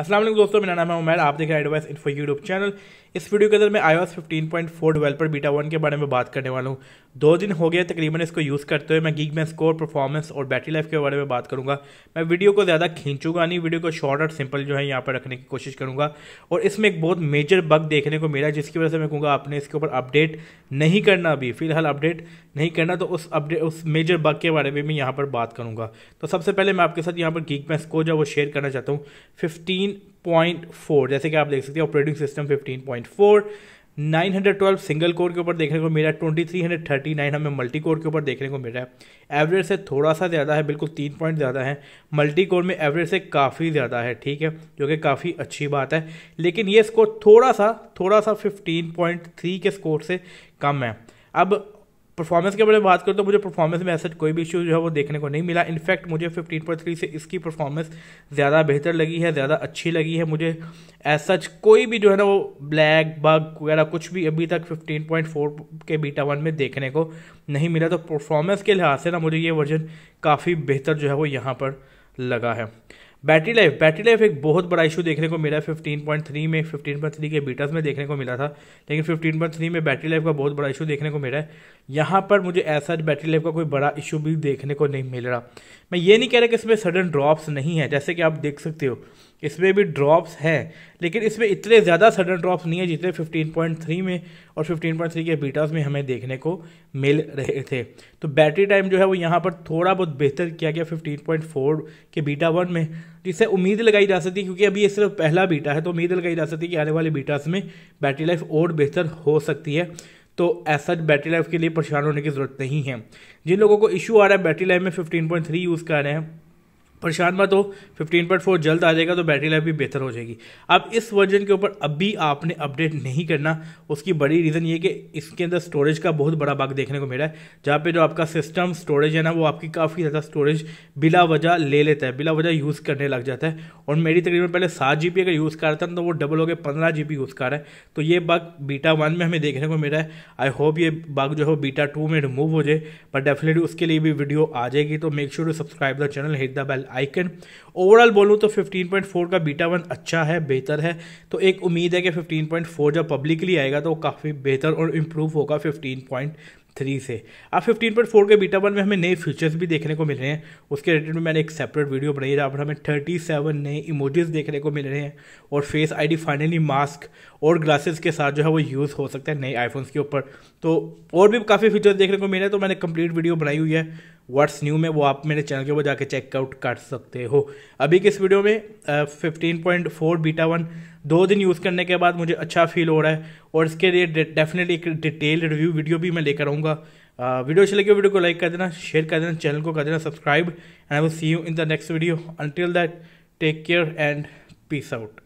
असलम दोस्तों मेरा नाम है उमैर आप देख रहे हैं एडवाइस इन्फो यूट्यूब चैनल इस वीडियो के अंदर मैं iOS fifteen point four developer beta one के बारे में बात करने वाला हूँ दो दिन हो गए तकरीबन इसको यूज़ करते हुए मैं गीग में स्कोर परफॉर्मेंस और बैटरी लाइफ के बारे में बात करूँगा मैं वीडियो को ज़्यादा खींचूंगा नहीं वीडियो को शॉर्ट और सिंपल जो है यहाँ पर रखने की कोशिश करूँगा और इसमें एक बहुत मेजर बग देखने को मिला जिसकी वजह से मैं कहूँगा आपने इसके ऊपर अपडेट नहीं करना अभी फिलहाल अपडेट नहीं करना तो उस अपडेट उस मेजर बग के बारे में मैं यहाँ पर बात करूँगा तो सबसे पहले मैं आपके साथ यहाँ पर गीग में स्कोर जो वो शेयर करना चाहता हूँ फिफ्टी 15.4 जैसे कि आप देख सकते हैं ऑपरेटिंग सिस्टम 15.4 912 सिंगल कोर के ऊपर देखने को मिला है 2339 हमें मल्टी कोर के ऊपर देखने को मिल रहा है एवरेज से थोड़ा सा ज़्यादा है बिल्कुल तीन पॉइंट ज़्यादा है मल्टी कोर में एवरेज से काफ़ी ज़्यादा है ठीक है जो कि काफ़ी अच्छी बात है लेकिन ये स्कोर थोड़ा सा थोड़ा सा फिफ्टीन के स्कोर से कम है अब परफॉर्मेंस के बारे में बात करूँ तो मुझे परफॉर्मेंस में ऐसा कोई भी इशू जो है वो देखने को नहीं मिला इनफैक्ट मुझे फिफ्टीन पॉइंट थ्री से इसकी परफॉर्मेंस ज़्यादा बेहतर लगी है ज़्यादा अच्छी लगी है मुझे एज सच कोई भी जो है ना वो ब्लैक बग वगैरह कुछ भी अभी तक फिफ्टीन पॉइंट फोर के बीटा वन में देखने को नहीं मिला तो परफॉर्मेंस के लिहाज से ना मुझे ये वर्जन काफ़ी बेहतर जो है वो यहाँ पर लगा है बैटरी लाइफ बैटरी लाइफ एक बहुत बड़ा इशू देखने को मिला फिफ्टीन पॉइंट थ्री में फिफ्टीन पॉइंट थ्री के बीटास में देखने को मिला था लेकिन फिफ्टीन पॉइंट थ्री में बैटरी लाइफ का बहुत बड़ा इशू देखने को मिला है यहाँ पर मुझे ऐसा बैटरी लाइफ का कोई बड़ा इशू भी देखने को नहीं मिल रहा मैं ये नहीं कह रहा कि इसमें सडन ड्रॉप्स नहीं है जैसे कि आप देख सकते हो इसमें भी ड्रॉप्स हैं लेकिन इसमें इतने ज़्यादा सडन ड्रॉप्स नहीं है जितने 15.3 में और 15.3 के बीटास में हमें देखने को मिल रहे थे तो बैटरी टाइम जो है वो यहाँ पर थोड़ा बहुत बेहतर किया गया 15.4 के बीटा वन में जिससे उम्मीद लगाई जा सकती है क्योंकि अभी ये सिर्फ पहला बीटा है तो उम्मीद लगाई जा सकती है कि आने वाले बीटास में बैटरी लाइफ और बेहतर हो सकती है तो ऐसा बैटरी लाइफ के लिए परेशान होने की ज़रूरत नहीं है जिन लोगों को इशू आ रहा है बैटरी लाइफ में 15.3 यूज़ कर रहे हैं परेशान मत हो फिफ्टीन पॉइंट फोर जल्द आ जाएगा तो बैटरी लाइफ भी बेहतर हो जाएगी अब इस वर्जन के ऊपर अभी आपने अपडेट नहीं करना उसकी बड़ी रीज़न ये कि इसके अंदर स्टोरेज का बहुत बड़ा बाग देखने को मिला है जहाँ पे जो आपका सिस्टम स्टोरेज है ना वो आपकी काफ़ी ज़्यादा स्टोरेज बिला वजह ले लेता है बिला वजह यूज़ करने लग जाता है और मेरी तकरीबन पहले सात जी अगर यूज़ कर रहा था तो वो डबल हो गया पंद्रह जी यूज़ कर रहा है तो ये बाग बीटा वन में हमें देखने को मिला है आई होप ये बाग जो है बीटा टू में रिमूव हो जाए बट डेफिनेटली उसके लिए भी वीडियो आ जाएगी तो make sure to subscribe the channel hit the bell icon overall बोलूँ तो 15.4 का बीटा वन अच्छा है बेहतर है तो एक उम्मीद है कि 15.4 जब पब्लिकली आएगा तो काफ़ी बेहतर और इम्प्रूव होगा 15. थ्री से अब फिफ्टीन पॉइंट फोर के बीटा वन में हमें नए फीचर्स भी देखने को मिल रहे हैं उसके रिलेटेड में मैंने एक सेपरेट वीडियो बनाई है जहाँ पर हमें थर्टी सेवन नए इमोजेस देखने को मिल रहे हैं और फेस आईडी फाइनली मास्क और ग्लासेस के साथ जो है वो यूज़ हो सकता है नए आईफोन्स के ऊपर तो और भी काफ़ी फीचर्स देखने को मिल रहे हैं तो मैंने कंप्लीट वीडियो बनाई हुई है व्हाट्स न्यू में वो आप मेरे चैनल के ऊपर जाके चेकआउट कर सकते हो अभी के इस वीडियो में fifteen point four beta one दो दिन यूज़ करने के बाद मुझे अच्छा फील हो रहा है और इसके लिए डेफिनेटली एक डिटेल रिव्यू वीडियो भी मैं लेकर आऊँगा वीडियो अच्छी लगी वीडियो को लाइक कर देना शेयर कर देना चैनल को कर देना subscribe and I will see you in the next video until that take care and peace out